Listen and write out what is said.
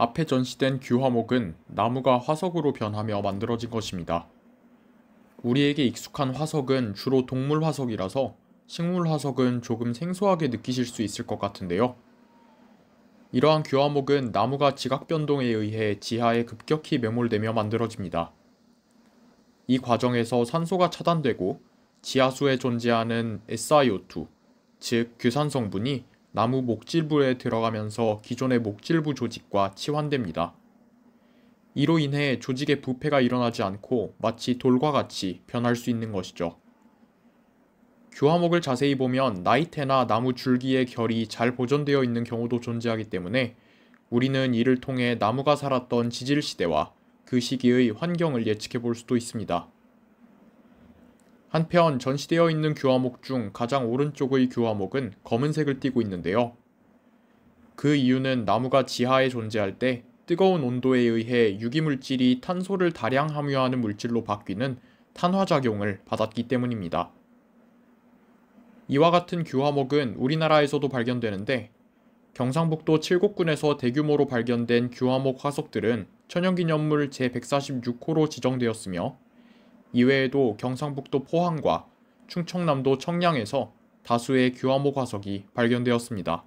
앞에 전시된 규화목은 나무가 화석으로 변하며 만들어진 것입니다. 우리에게 익숙한 화석은 주로 동물 화석이라서 식물 화석은 조금 생소하게 느끼실 수 있을 것 같은데요. 이러한 규화목은 나무가 지각 변동에 의해 지하에 급격히 매몰되며 만들어집니다. 이 과정에서 산소가 차단되고 지하수에 존재하는 SiO2, 즉 규산 성분이 나무 목질부에 들어가면서 기존의 목질부 조직과 치환됩니다. 이로 인해 조직의 부패가 일어나지 않고 마치 돌과 같이 변할 수 있는 것이죠. 교화목을 자세히 보면 나이테나 나무 줄기의 결이 잘 보존되어 있는 경우도 존재하기 때문에 우리는 이를 통해 나무가 살았던 지질 시대와 그 시기의 환경을 예측해 볼 수도 있습니다. 한편 전시되어 있는 교화목 중 가장 오른쪽의 교화목은 검은색을 띠고 있는데요. 그 이유는 나무가 지하에 존재할 때 뜨거운 온도에 의해 유기물질이 탄소를 다량 함유하는 물질로 바뀌는 탄화작용을 받았기 때문입니다. 이와 같은 규화목은 우리나라에서도 발견되는데 경상북도 칠곡군에서 대규모로 발견된 규화목 화석들은 천연기념물 제146호로 지정되었으며 이외에도 경상북도 포항과 충청남도 청양에서 다수의 규화모 화석이 발견되었습니다.